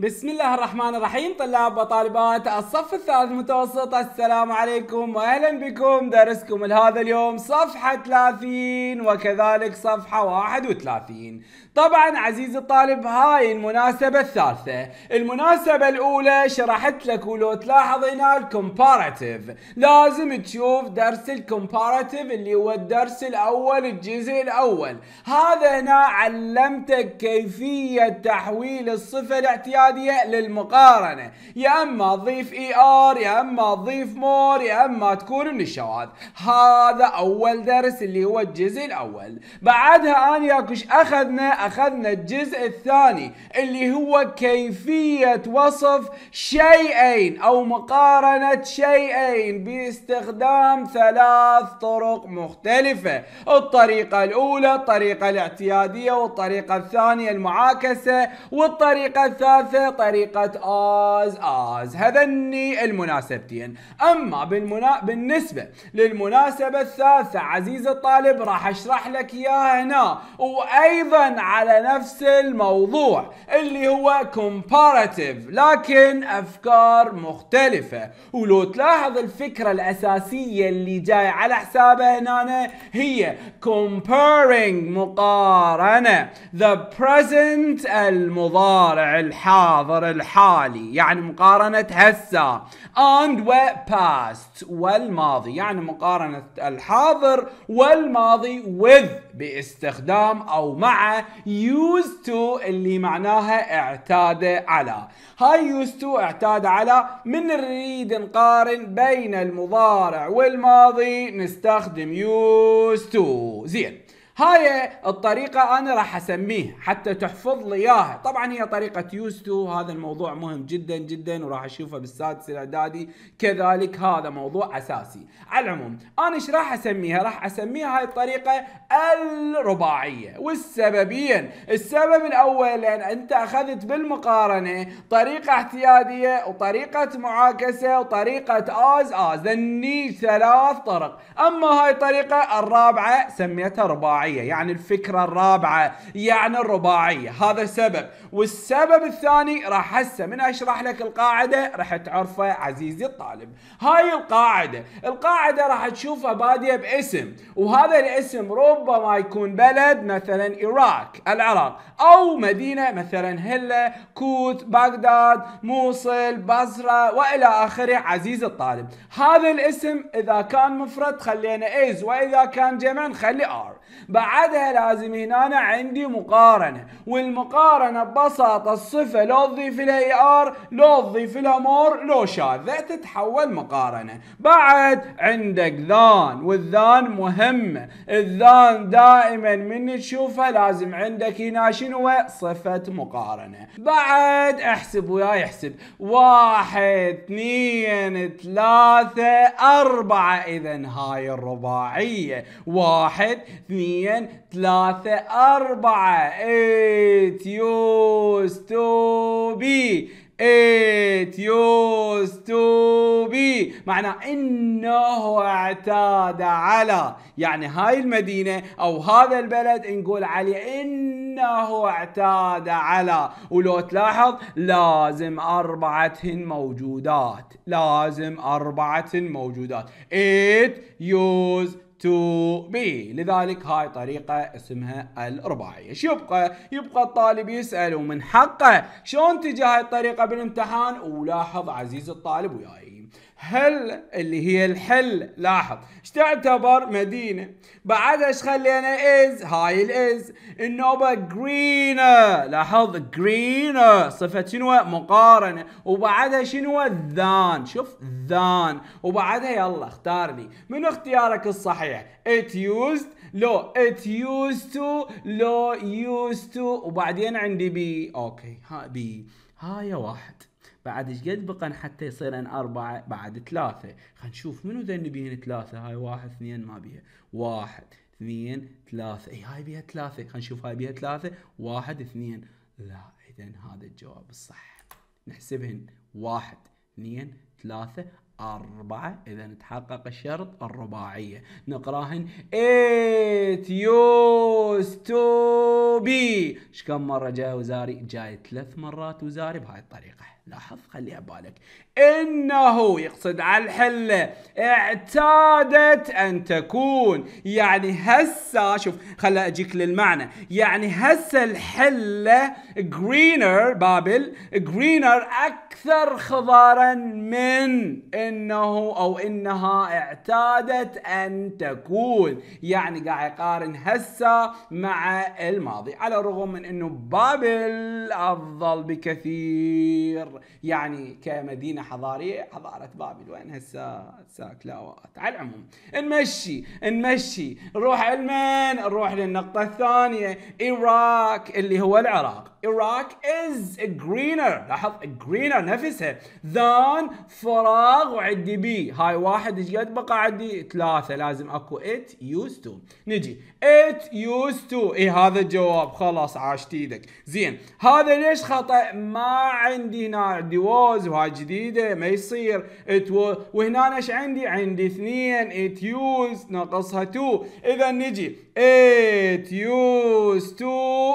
بسم الله الرحمن الرحيم طلاب وطالبات الصف الثالث متوسط السلام عليكم واهلا بكم درسكم لهذا اليوم صفحة 30 وكذلك صفحة 31 طبعا عزيزي الطالب هاي المناسبة الثالثة المناسبة الاولى شرحت لك ولو تلاحظ هنا الكومباراتيف لازم تشوف درس الكومباراتيف اللي هو الدرس الاول الجزء الاول هذا هنا علمتك كيفية تحويل الصفة الاعتياديه اعتيادية للمقارنة يا اما تضيف اي ار يا اما تضيف مور يا اما تكون من الشواذ هذا اول درس اللي هو الجزء الاول بعدها انا ياكوش اخذنا اخذنا الجزء الثاني اللي هو كيفية وصف شيئين او مقارنة شيئين باستخدام ثلاث طرق مختلفة الطريقة الاولى الطريقة الاعتيادية والطريقة الثانية المعاكسة والطريقة الثالثة ثلاثة طريقة آز آز هذني المناسبتين أما بالمنا... بالنسبة للمناسبة الثالثة عزيز الطالب راح أشرح لك إياها هنا وأيضا على نفس الموضوع اللي هو comparative لكن أفكار مختلفة ولو تلاحظ الفكرة الأساسية اللي جاي على حسابها هنا هي comparing مقارنة the present المضارع الحالي الحاضر الحالي يعني مقارنة هسه and past والماضي يعني مقارنة الحاضر والماضي with باستخدام أو مع used to اللي معناها اعتاد على هاي used to اعتاد على من نريد نقارن بين المضارع والماضي نستخدم used to زين هاي الطريقة أنا راح أسميه حتى تحفظ لي إياها طبعا هي طريقة يوستو تو هذا الموضوع مهم جدا جدا وراح أشوفه بالسادس الإعدادي كذلك هذا موضوع أساسي على العموم أنا إيش راح أسميها راح أسميها هاي الطريقة الرباعية والسببين السبب الأول لأن أنت أخذت بالمقارنة طريقة اعتيادية وطريقة معاكسة وطريقة آز آز ذني ثلاث طرق أما هاي الطريقة الرابعة سميتها رباعية الرباعية يعني الفكرة الرابعة يعني الرباعية هذا سبب والسبب الثاني راح هسه من اشرح لك القاعدة راح تعرفه عزيزي الطالب هاي القاعدة القاعدة راح تشوفها بادية باسم وهذا الاسم ربما يكون بلد مثلا إيراك العراق أو مدينة مثلا هلة كوت بغداد موصل بصرة وإلى آخره عزيزي الطالب هذا الاسم إذا كان مفرد خلينا إز وإذا كان جمع نخلي آر بعدها لازم هنا أنا عندي مقارنه والمقارنه ببساطه الصفه لو تضيف لها اي ار لو تضيف لها مور لو شاذه تتحول مقارنه بعد عندك ذان والذان مهمه الذان دائما من تشوفها لازم عندك هنا شنو صفه مقارنه بعد احسب وياي احسب واحد اثنين ثلاثه اربعه اذا هاي الرباعيه واحد اثنين اثنين ثلاثة أربعة it used to be it used to be معناه انه اعتاد على يعني هاي المدينة او هذا البلد نقول عليه انه اعتاد على ولو تلاحظ لازم اربعة موجودات لازم اربعة موجودات it used to be لذلك هاي طريقة اسمها الرباعية شو يبقى يبقى الطالب يسأل ومن حقه شلون تجاه الطريقة بالامتحان ولاحظ عزيز الطالب وياي هل اللي هي الحل لاحظ ايش تعتبر مدينة بعدها ايش خلينا از هاي الاز النوبة جرينر لاحظ جرينر صفة شنو مقارنة وبعدها شنو ذان شوف ذان وبعدها يلا اختار لي من اختيارك الصحيح ات يوزد لو ات يوزد تو لو يوزد تو وبعدين عندي بي اوكي ها بي هاي واحد بعد ايش قد بقن حتى يصير ان اربعه بعد ثلاثه خلينا نشوف منو ذن بيهن ثلاثه هاي واحد اثنين ما بيها واحد اثنين ثلاثه اي هاي بيها ثلاثه خلينا نشوف هاي بيها ثلاثه واحد اثنين لا اذا هذا الجواب الصح نحسبهن واحد اثنين ثلاثه أربعة إذا تحقق الشرط الرباعية نقراهن it يوز تو بي إيش كم مرة جاي وزاري؟ جاي ثلاث مرات وزاري بهاي الطريقة لاحظ خليها بالك انه يقصد على الحله اعتادت ان تكون يعني هسه شوف خليني اجيك للمعنى يعني هسه الحله جرينر بابل جرينر اكثر خضارا من انه او انها اعتادت ان تكون يعني قاعد يقارن هسه مع الماضي على الرغم من انه بابل افضل بكثير غير يعني كمدينه حضاريه حضاره بابل وين هسه ساكلاوات على العموم نمشي نمشي نروح المن نروح للنقطه الثانيه العراق اللي هو العراق Iraq is greener لاحظ greener نفسها than فراغ وعندي بي هاي واحد ايش قد بقى عندي ثلاثة لازم اكو it used to نجي it used to اي هذا الجواب خلاص عاشت ايدك زين هذا ليش خطأ ما عندي هنا عندي was وهاي جديدة ما يصير it was وهنا ايش عندي عندي اثنين it used ناقصها to اذا نجي it used to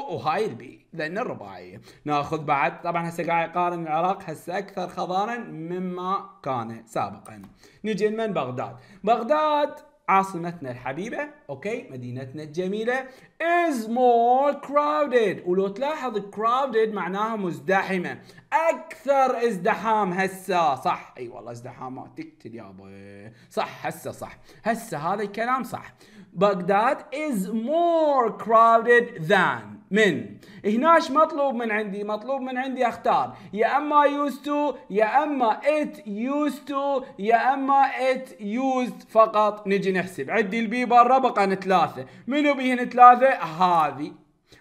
وهاي البي لان الرباعيه ناخذ بعد طبعا هسه قاعد يقارن العراق هسه اكثر خضارا مما كان سابقا نجي من بغداد بغداد عاصمتنا الحبيبة أوكي مدينتنا الجميلة is more crowded ولو تلاحظ crowded معناها مزدحمة أكثر ازدحام هسه صح أي أيوة والله ازدحامات تقتل يا بي. صح هسه صح هسه هذا الكلام صح بغداد is more crowded than من هناش مطلوب من عندي مطلوب من عندي اختار يا اما used to يا اما it used to يا اما it used فقط نجي نحسب عندي البي برا بقى ثلاثة منو بيهن ثلاثة هذه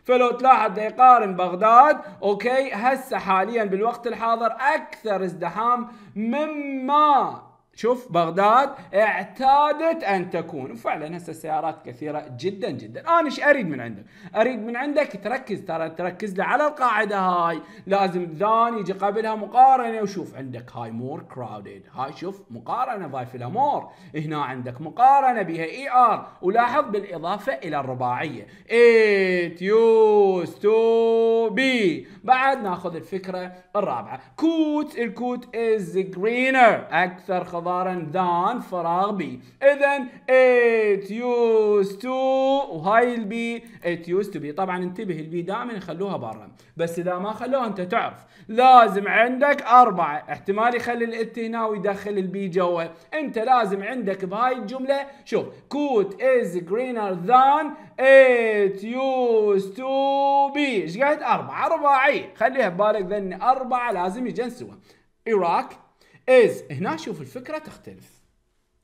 فلو تلاحظ دا يقارن بغداد اوكي هسه حاليا بالوقت الحاضر اكثر ازدحام مما شوف بغداد اعتادت ان تكون وفعلا هسه السيارات كثيره جدا جدا انا ايش اريد من عندك اريد من عندك تركز ترى تركز لي على القاعده هاي لازم ذان يجي قبلها مقارنه وشوف عندك هاي مور كراودد هاي شوف مقارنه باي في الامور هنا عندك مقارنه بها اي e ار ولاحظ بالاضافه الى الرباعيه ات يوز تو بي بعد ناخذ الفكره الرابعه كوت الكوت از جرينر اكثر خضارا ذان فراغ بي اذا it used to وهاي البي it used to be طبعا انتبه البي دائما يخلوها برا بس اذا ما خلوها انت تعرف لازم عندك اربعه احتمال يخلي الات هنا ويدخل البي جوا انت لازم عندك بهاي الجمله شوف كوت از جرينر ذان it used to be ايش قاعد اربعه رباعي طيب خليها ببالك ذن أربعة لازم يجن سوا إيراك إز هنا شوف الفكرة تختلف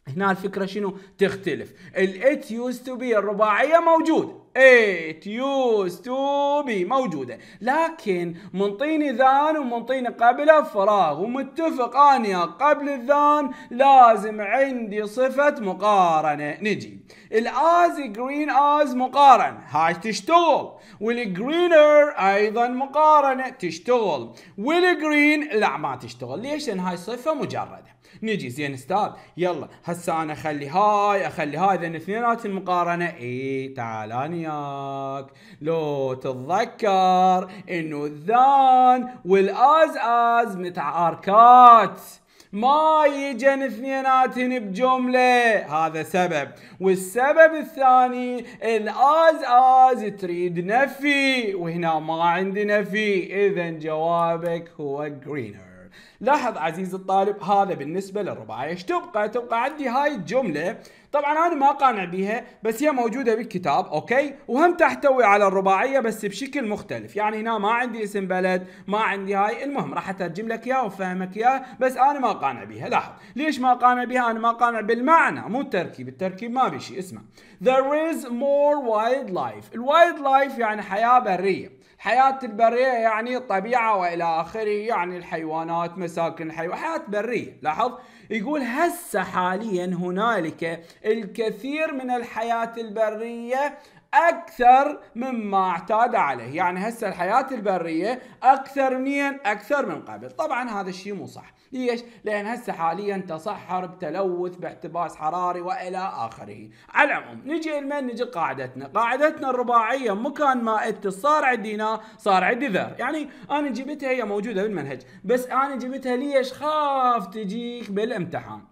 هنا الفكرة شنو تختلف الإت يوز تو بي الرباعية موجود it used to be موجودة لكن منطيني ذان ومنطيني قبله فراغ ومتفق أني قبل الذان لازم عندي صفة مقارنة نجي الآز جرين آز مقارن هاي تشتغل والجرينر أيضا مقارنة تشتغل والجرين لا ما تشتغل ليش لأن هاي صفة مجردة نجي زين استاذ يلا هسه انا اخلي هاي اخلي هاي اذا اثنينات المقارنه اي تعال اني وياك لو تتذكر انه الذان والاز از متعاركات ما يجن اثنيناتن بجملة هذا سبب والسبب الثاني الآز آز تريد نفي وهنا ما عندي نفي إذا جوابك هو جرينر لاحظ عزيزي الطالب هذا بالنسبة للرباعية ايش تبقى تبقى عندي هاي الجملة طبعا انا ما قانع بها بس هي موجودة بالكتاب اوكي وهم تحتوي على الرباعية بس بشكل مختلف يعني هنا ما عندي اسم بلد ما عندي هاي المهم راح اترجم لك اياها وافهمك اياها بس انا ما قانع بها لاحظ ليش ما قانع بها انا ما قانع بالمعنى مو التركيب التركيب ما بشي اسمه there is more wildlife الوايلد لايف يعني حياة برية حياة البرية يعني طبيعة وإلى آخره يعني الحيوانات مساكن الحيوانات حياة برية لاحظ يقول هسه حاليا هنالك الكثير من الحياة البرية اكثر مما اعتاد عليه يعني هسه الحياه البريه اكثر منين اكثر من قبل طبعا هذا الشيء مو صح ليش لان هسه حاليا تصحر بتلوث باحتباس حراري والى اخره على العموم نجي لمن نجي قاعدتنا قاعدتنا الرباعيه مكان ما انت صار عندنا صار عندي ذر يعني انا جبتها هي موجوده بالمنهج بس انا جبتها ليش خاف تجيك بالامتحان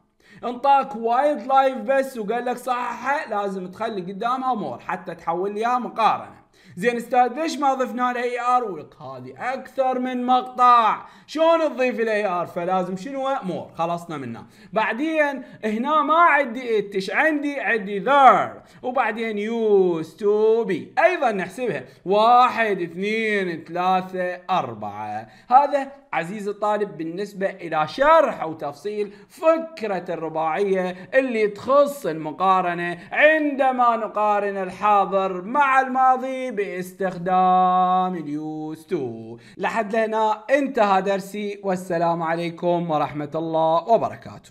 انطاك وايلد لايف بس وقال لك صححها لازم تخلي قدامها امور حتى تحول لها مقارنه زين استاذ ليش ما ضفنا له اي ار ولك هذه اكثر من مقطع شلون تضيف الاي ار فلازم شنو مور خلصنا منه بعدين هنا ما عندي اتش عندي عندي ذر وبعدين يوز تو بي ايضا نحسبها واحد اثنين ثلاثة اربعة هذا عزيزي الطالب بالنسبة الى شرح او تفصيل فكرة الرباعية اللي تخص المقارنة عندما نقارن الحاضر مع الماضي باستخدام اليوز تو لحد هنا انتهى درسي والسلام عليكم ورحمة الله وبركاته